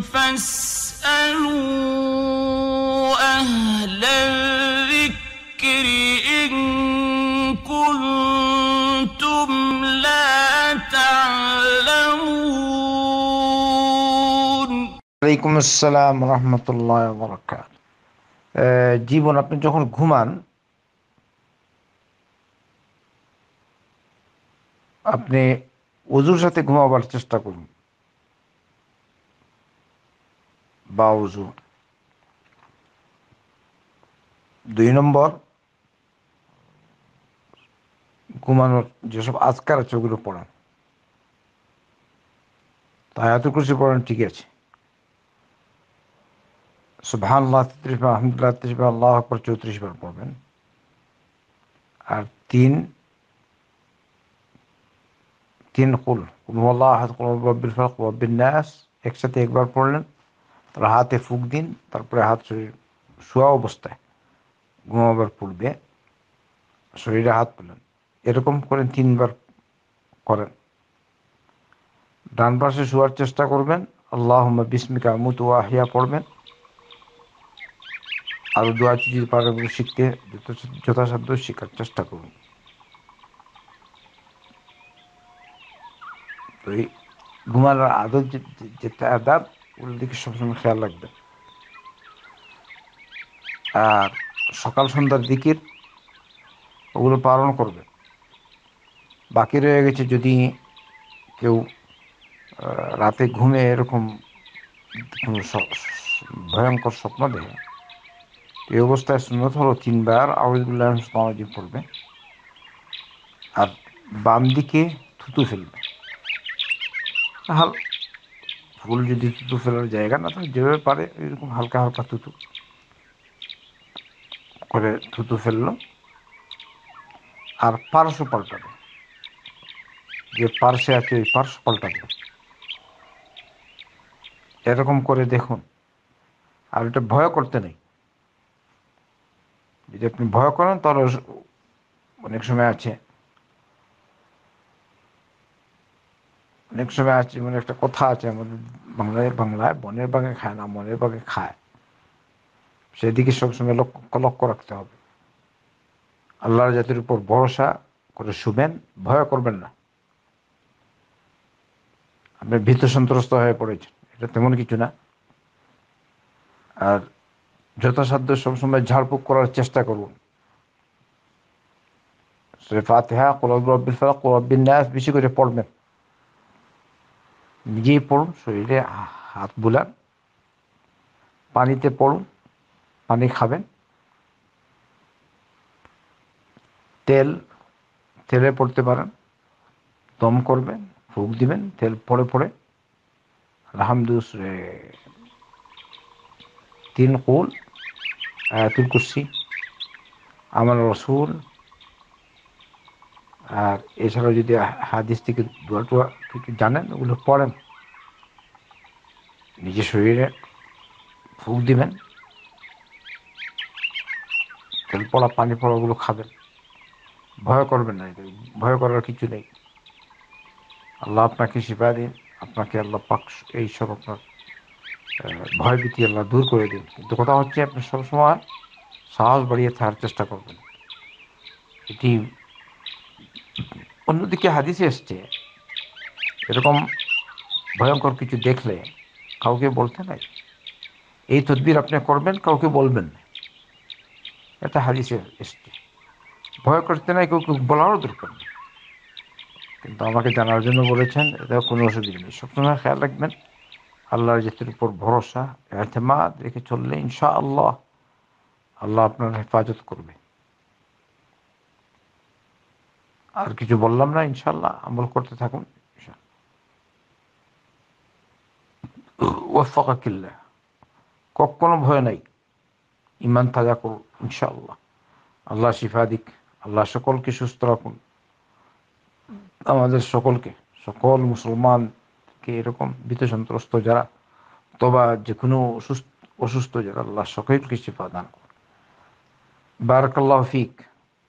فاسألوا أهل الذكر إن كنتم لا تعلمون عليكم السلام ورحمة الله وبركاته জীবন آه، আপনি যখন ঘুমান আপনি উজুর সাথে ঘুমাবার চেষ্টা করুন বাউজু দুই নম্বর ঘুমানোর যেসব আজকার আছে ওগুলো পড়ান তায়াত কুরসি পড়ান ঠিক আছে সুবহানাল্লাহ তেত্রিশ বার আহমদুল্লাহ তেত্রিশ বার আল্লাহ আকবর চৌত্রিশ বার পড়বেন আর তিন তিন কুল কুমল্লাহ আল্লাহ হাত কুল রব্বিল ফালক রব্বিল একসাথে একবার পড়লেন তারা হাতে ফুক দিন তারপরে হাত শরীর শোয়া অবস্থায় ঘুমাবার পূর্বে শরীরে হাত পেলেন এরকম করেন তিনবার করেন ডান পাশে শোয়ার চেষ্টা করবেন আল্লাহ বিস্মিকা মুতু আহিয়া পড়বেন আরও দোয়া চুজির পারাগুলো শিখতে যথাসাধ্য শেখার চেষ্টা করুন ঘুমানোর আদর যে আদাব ওগুলোর দিকে সবসময় খেয়াল রাখবে আর সকাল সন্ধ্যার দিকের ওগুলো পালন করবে বাকি রয়ে গেছে যদি কেউ রাতে ঘুমে এরকম ভয়ঙ্কর স্বপ্ন দেখে এই অবস্থায় সুন্দর হলো তিনবার আউজি পড়বে আর বাম দিকে থুতু ফেলবে হাল ফুল যদি থুতু ফেলার জায়গা না থাকে যেভাবে পারে এরকম হালকা হালকা থুতু করে থুতু ফেললো আর পার্শ্ব পাল্টাবে যে পার্শ্বে আছে ওই পার্শ্ব পাল্টাবে এরকম করে দেখুন আর এটা ভয় করতে নেই যদি আপনি ভয় করেন তাহলে অনেক সময় আছে অনেক সময় আছে মানে একটা কথা আছে আমাদের বাংলায় বাংলায় বনের বাগে খায় না মনের বাগে খায় সেদিকে সবসময় লক্ষ্য লক্ষ্য রাখতে হবে আল্লাহর জাতির উপর ভরসা করে শুবেন ভয় করবেন না আপনি ভীত সন্ত্রস্ত হয়ে পড়েছেন এটা তেমন কিছু না আর যথাসাধ্য সবসময় ঝাড়ফুঁক করার চেষ্টা করুন সে হ্যাঁ কোরবিন বেশি করে পড়বেন গিয়ে পড়ুন শরীরে হাত বুলান পানিতে পড়ুন পানি খাবেন তেল তেলে পড়তে পারেন দম করবেন ফুক দিবেন তেল পড়ে পড়ে আলহামদুস তিন কুল তিন কুসি আমার রসুন আর এছাড়াও যদি হাদিস থেকে দোয়া টোয়া কিছু জানেন ওগুলো পড়েন নিজের শরীরে ফুক দিবেন তেল পড়া পানি পড়া ওগুলো খাবেন ভয় করবেন না ভয় করার কিছু নেই আল্লাহ আপনাকে শিফা দিন আপনাকে আল্লাহ পাক সব আপনার ভয়ভীতি আল্লাহ দূর করে দিন কিন্তু কথা হচ্ছে আপনি সবসময় সাহস বাড়িয়ে থাকার চেষ্টা করবেন এটি অন্যদিকে হাদিসে এসছে এরকম ভয়ঙ্কর কিছু দেখলে কাউকে বলতে নাই এই তদবির আপনি করবেন কাউকে বলবেন না এটা হাদিসে এসছে ভয় করতে নাই কেউ বলারও দরকার নেই কিন্তু আমাকে জানার জন্য বলেছেন এটা কোনো অসুবিধা নেই সবসময় খেয়াল রাখবেন আল্লাহর জাতির উপর ভরসা এতেমাদ রেখে চললে ইনশা আল্লাহ আল্লাহ আপনার হেফাজত করবে আর কিছু বললাম না ইনশাল্লাহ আমল করতে থাকুন কখনো ভয় নাই ইমান তাজা করুন ইনশাল্লাহ আল্লাহ শিফা দিক আল্লাহ সকলকে সুস্থ রাখুন আমাদের সকলকে সকল মুসলমানকে এরকম ভীত সন্ত্রস্ত যারা তবা যে কোনো অসুস্থ যারা আল্লাহ সকলকে শিফা দান করুন বারকাল্লাহ ফিক